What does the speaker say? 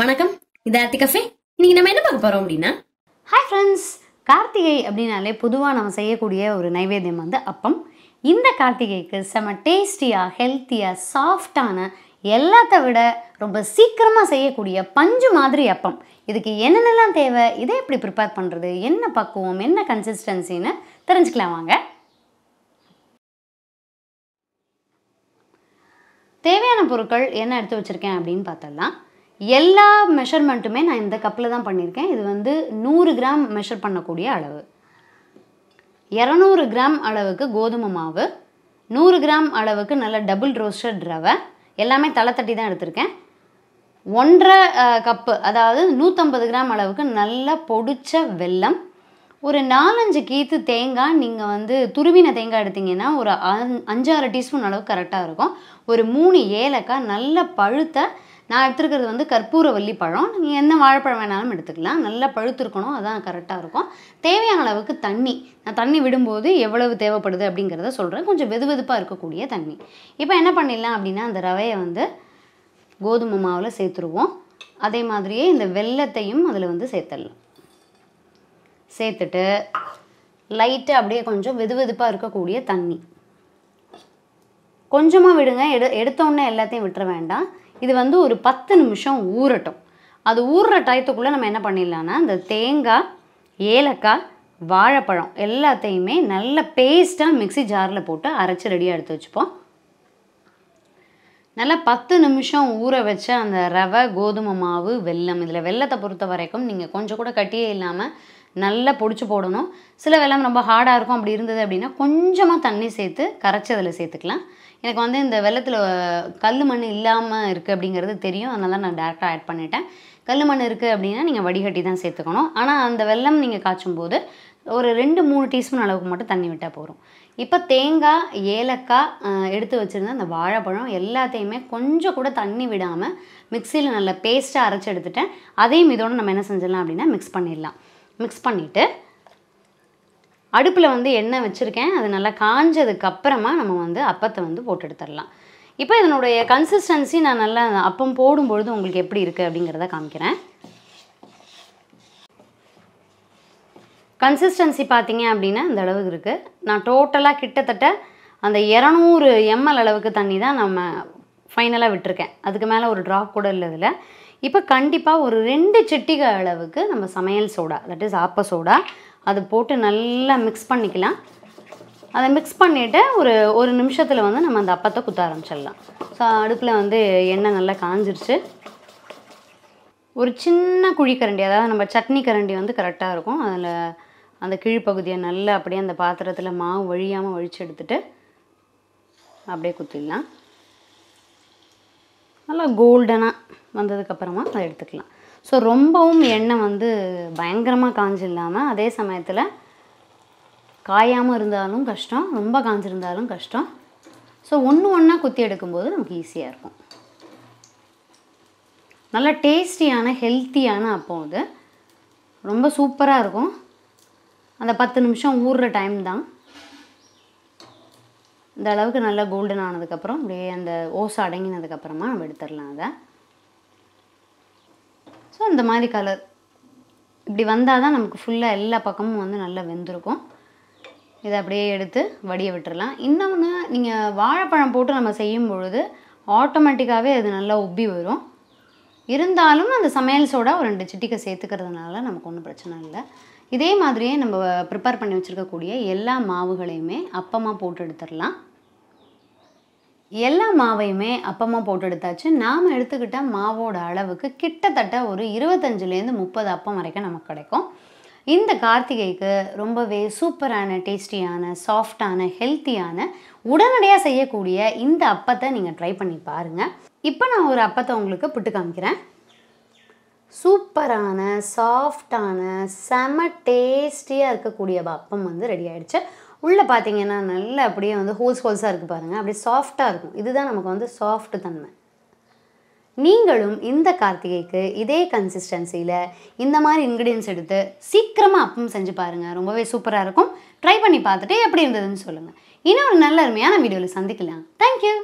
வணக்கம் இது ஆர்த்தி கஃபே இன்னைக்கு நம்ம என்ன பார்க்க போறோம் அப்படின்னா ஹாய் ஃப்ரெண்ட்ஸ் கார்த்திகை அப்படின்னாலே பொதுவாக நம்ம செய்யக்கூடிய ஒரு நைவேத்தியம் வந்து அப்பம் இந்த கார்த்திகைக்கு செம டேஸ்டியாக ஹெல்த்தியாக சாஃப்டான எல்லாத்த விட ரொம்ப சீக்கிரமாக செய்யக்கூடிய பஞ்சு மாதிரி அப்பம் இதுக்கு என்னென்னலாம் தேவை இதை எப்படி ப்ரிப்பேர் பண்ணுறது என்ன பக்குவம் என்ன கன்சிஸ்டன்சின்னு தெரிஞ்சுக்கலாம் வாங்க தேவையான பொருட்கள் என்ன எடுத்து வச்சுருக்கேன் அப்படின்னு பார்த்தலாம் எல்லா மெஷர்மெண்ட்டுமே நான் இந்த கப்பில் தான் பண்ணியிருக்கேன் இது வந்து நூறு கிராம் மெஷர் பண்ணக்கூடிய அளவு இரநூறு கிராம் அளவுக்கு கோதுமை மாவு நூறு கிராம் அளவுக்கு நல்ல டபுள் ரோஸ்டட் ரவை எல்லாமே தலை தட்டி தான் எடுத்திருக்கேன் ஒன்றரை கப்பு அதாவது நூற்றம்பது கிராம் அளவுக்கு நல்லா பொடிச்ச வெல்லம் ஒரு நாலஞ்சு கீத்து தேங்காய் நீங்கள் வந்து துருவின தேங்காய் எடுத்திங்கன்னா ஒரு அஞ்சாறு டீஸ்பூன் அளவு கரெக்டாக இருக்கும் ஒரு மூணு ஏலக்காய் நல்ல பழுத்த நான் எடுத்துருக்கிறது வந்து கற்பூரவல்லி பழம் நீங்கள் எந்த வாழைப்பழம் வேணாலும் எடுத்துக்கலாம் நல்லா பழுத்துருக்கணும் அதான் கரெக்டாக இருக்கும் தேவையான அளவுக்கு தண்ணி நான் தண்ணி விடும்போது எவ்வளவு தேவைப்படுது அப்படிங்கிறத சொல்கிறேன் கொஞ்சம் வெது வெதுப்பாக இருக்கக்கூடிய தண்ணி இப்போ என்ன பண்ணிடலாம் அப்படின்னா அந்த ரவையை வந்து கோதுமை மாவில் சேர்த்துருவோம் அதே மாதிரியே இந்த வெள்ளத்தையும் அதில் வந்து சேர்த்துடலாம் சேர்த்துட்டு லைட்டாக அப்படியே கொஞ்சம் வெது வெதுப்பாக இருக்கக்கூடிய தண்ணி கொஞ்சமாக விடுங்க எடு எடுத்தோடனே எல்லாத்தையும் விட்டுற வேண்டாம் இது வந்து ஒரு பத்து நிமிஷம் ஊறட்டும் அது ஊறுற டயத்துக்குள்ளே நம்ம என்ன பண்ணிடலான்னா இந்த தேங்காய் ஏலக்காய் வாழைப்பழம் எல்லாத்தையுமே நல்ல பேஸ்ட்டாக மிக்சி ஜாரில் போட்டு அரைச்சி ரெடியாக எடுத்து வச்சுப்போம் நல்லா பத்து நிமிஷம் ஊற வச்ச அந்த ரவை கோதுமை மாவு வெல்லம் இதில் வெள்ளத்தை பொறுத்த வரைக்கும் நீங்கள் கொஞ்சம் கூட கட்டியே இல்லாமல் நல்லா பொடிச்சு போடணும் சில வெள்ளம் ரொம்ப ஹார்டாக இருக்கும் அப்படி இருந்தது அப்படின்னா கொஞ்சமாக தண்ணி சேர்த்து கரைச்சி அதில் சேர்த்துக்கலாம் எனக்கு வந்து இந்த வெள்ளத்தில் கல் மண் இல்லாமல் இருக்குது அப்படிங்கிறது தெரியும் அதனால் நான் டேரெக்டாக ஆட் பண்ணிட்டேன் கல் மண் இருக்குது அப்படின்னா நீங்கள் வடிகட்டி தான் சேர்த்துக்கணும் ஆனால் அந்த வெள்ளம் நீங்கள் காய்ச்சும் போது ஒரு ரெண்டு மூணு டீஸ்பூன் அளவுக்கு மட்டும் தண்ணி விட்டால் போகிறோம் இப்போ தேங்காய் ஏலக்காய் எடுத்து வச்சுருந்த அந்த வாழைப்பழம் எல்லாத்தையுமே கொஞ்சம் கூட தண்ணி விடாமல் மிக்சியில் நல்ல பேஸ்ட்டாக அரைச்சி எடுத்துட்டேன் அதையும் இதோடு நம்ம என்ன செஞ்சிடலாம் அப்படின்னா மிக்ஸ் பண்ணிடலாம் மிக்ஸ் பண்ணிவிட்டு அடுப்பில் வந்து எண்ணெய் வச்சுருக்கேன் அது நல்லா காஞ்சதுக்கப்புறமா நம்ம வந்து அப்பத்தை வந்து போட்டு எடுத்துடலாம் இப்போ இதனுடைய கன்சிஸ்டன்சி நான் நல்லா அப்பம் போடும்பொழுது உங்களுக்கு எப்படி இருக்குது அப்படிங்கிறத காமிக்கிறேன் கன்சிஸ்டன்சி பார்த்தீங்க அப்படின்னா அந்த அளவுக்கு இருக்குது நான் டோட்டலாக கிட்டத்தட்ட அந்த இரநூறு எம்எல் அளவுக்கு தண்ணி தான் நம்ம ஃபைனலாக விட்டுருக்கேன் அதுக்கு மேலே ஒரு ட்ராப் கூட இல்லை இதில் இப்போ கண்டிப்பாக ஒரு ரெண்டு செட்டிக அளவுக்கு நம்ம சமையல் சோடா தட் இஸ் ஆப்ப சோடா அது போட்டு நல்லா மிக்ஸ் பண்ணிக்கலாம் அதை மிக்ஸ் பண்ணிவிட்டு ஒரு ஒரு நிமிஷத்தில் வந்து நம்ம அந்த அப்பத்தை குத்த ஆரம்பிச்சிடலாம் ஸோ அடுப்பில் வந்து எண்ணெய் நல்லா காஞ்சிருச்சு ஒரு சின்ன குழி கரண்டி அதாவது நம்ம சட்னி கரண்டி வந்து கரெக்டாக இருக்கும் அதில் அந்த கீழ்ப்பகுதியை நல்லா அப்படியே அந்த பாத்திரத்தில் மாவு வழியாமல் வழித்து எடுத்துகிட்டு அப்படியே குத்திடலாம் நல்லா கோல்டனாக வந்ததுக்கப்புறமா அதை எடுத்துக்கலாம் ஸோ ரொம்பவும் எண்ணெய் வந்து பயங்கரமாக காஞ்சு இல்லாமல் அதே சமயத்தில் காயாமல் இருந்தாலும் கஷ்டம் ரொம்ப காஞ்சிருந்தாலும் கஷ்டம் ஸோ ஒன்று ஒன்றா குத்தி எடுக்கும்போது நமக்கு ஈஸியாக இருக்கும் நல்லா டேஸ்டியான ஹெல்த்தியான அப்போ அது ரொம்ப சூப்பராக இருக்கும் அந்த பத்து நிமிஷம் ஊறுற டைம் தான் இந்த அளவுக்கு நல்லா கோல்டன் ஆனதுக்கப்புறம் அப்படியே அந்த ஓசை அடங்கினதுக்கப்புறமா நம்ம எடுத்துடலாம் அதை ஸோ இந்த மாதிரி கலர் இப்படி வந்தால் தான் நமக்கு ஃபுல்லாக எல்லா பக்கமும் வந்து நல்லா வெந்திருக்கும் இதை அப்படியே எடுத்து வடிய விட்டுறலாம் இன்னொன்று நீங்கள் வாழைப்பழம் போட்டு நம்ம செய்யும் பொழுது ஆட்டோமேட்டிக்காகவே அது நல்லா உப்பி வரும் இருந்தாலும் அந்த சமையல் சோடா ஒரு ரெண்டு சிட்டிக்கை சேர்த்துக்கிறதுனால நமக்கு ஒன்றும் பிரச்சனை இல்லை இதே மாதிரியே நம்ம ப்ரிப்பேர் பண்ணி வச்சுருக்கக்கூடிய எல்லா மாவுகளையுமே அப்பமாக போட்டு எடுத்துடலாம் எல்லா மாவையுமே அப்பமாக போட்டு எடுத்தாச்சு நாம் எடுத்துக்கிட்ட மாவோட அளவுக்கு கிட்டத்தட்ட ஒரு இருபத்தஞ்சிலேருந்து முப்பது அப்பம் வரைக்கும் நமக்கு கிடைக்கும் இந்த கார்த்திகைக்கு ரொம்பவே சூப்பரான டேஸ்டியான சாஃப்டான ஹெல்த்தியான உடனடியாக செய்யக்கூடிய இந்த அப்பத்தை நீங்கள் ட்ரை பண்ணி பாருங்கள் இப்போ நான் ஒரு அப்பத்தை உங்களுக்கு புட்டு காமிக்கிறேன் சூப்பரான சாஃப்டான செம டேஸ்டியாக இருக்கக்கூடிய அப்பம் வந்து ரெடி ஆகிடுச்சு உள்ளே பார்த்தீங்கன்னா நல்ல அப்படியே வந்து ஹோல்ஸ் ஹோல்ஸாக இருக்குது பாருங்கள் அப்படியே சாஃப்டாக இருக்கும் இதுதான் நமக்கு வந்து சாஃப்ட் தன்மை நீங்களும் இந்த கார்த்திகைக்கு இதே கன்சிஸ்டன்சியில் இந்த மாதிரி இன்க்ரீடியன்ஸ் எடுத்து சீக்கிரமாக அப்பம் செஞ்சு பாருங்கள் ரொம்பவே சூப்பராக இருக்கும் ட்ரை பண்ணி பார்த்துட்டு எப்படி இருந்ததுன்னு சொல்லுங்கள் இன்னும் ஒரு நல்ல அருமையான வீடியோவில் சந்திக்கலாம் தேங்க்யூ